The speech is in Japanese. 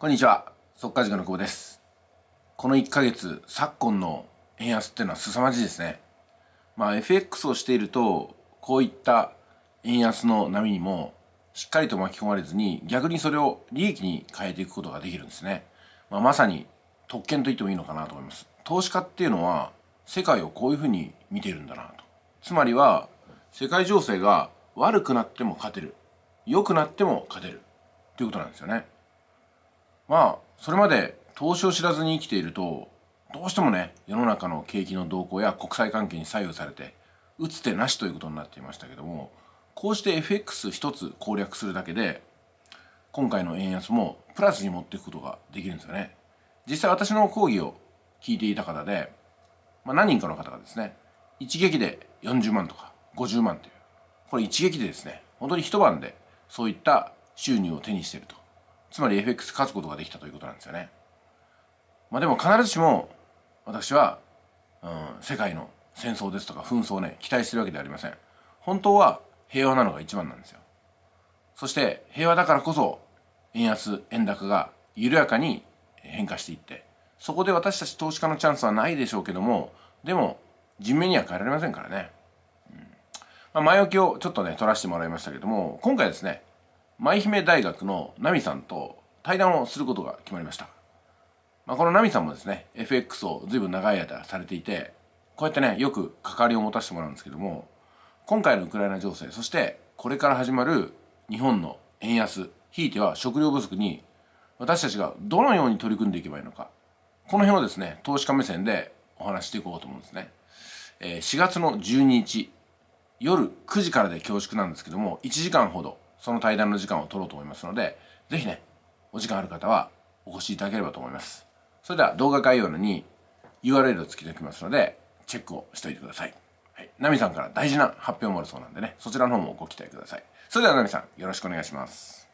こんにちは、速稼塾の久保です。この1ヶ月、昨今の円安っていうのは凄まじいですね。まあ FX をしていると、こういった円安の波にもしっかりと巻き込まれずに、逆にそれを利益に変えていくことができるんですね。まあ、まさに特権と言ってもいいのかなと思います。投資家っていうのは、世界をこういうふうに見てるんだなと。つまりは、世界情勢が悪くなっても勝てる。良くなっても勝てる。ということなんですよね。まあそれまで投資を知らずに生きているとどうしてもね世の中の景気の動向や国際関係に左右されて打つ手なしということになっていましたけどもこうして FX 一つ攻略するだけで今回の円安もプラスに持っていくことができるんですよね実際私の講義を聞いていた方で、まあ、何人かの方がですね一撃で40万とか50万というこれ一撃でですね本当に一晩でそういった収入を手にしているとつまり FX 勝つことができたということなんですよね。まあでも必ずしも私は、うん、世界の戦争ですとか紛争をね、期待してるわけではありません。本当は平和なのが一番なんですよ。そして平和だからこそ円安、円高が緩やかに変化していって、そこで私たち投資家のチャンスはないでしょうけども、でも人命には変えられませんからね。うんまあ、前置きをちょっとね、取らせてもらいましたけども、今回ですね、舞姫大学のナミさんと対談をすることが決まりました。まあ、このナミさんもですね、FX を随分長い間されていて、こうやってね、よく関わりを持たせてもらうんですけども、今回のウクライナ情勢、そしてこれから始まる日本の円安、ひいては食料不足に私たちがどのように取り組んでいけばいいのか、この辺をですね、投資家目線でお話していこうと思うんですね。えー、4月の12日、夜9時からで恐縮なんですけども、1時間ほどその対談の時間を取ろうと思いますので是非ねお時間ある方はお越しいただければと思いますそれでは動画概要欄に URL をつけておきますのでチェックをしておいてください、はい、ナミさんから大事な発表もあるそうなんでねそちらの方もご期待くださいそれではナミさんよろしくお願いします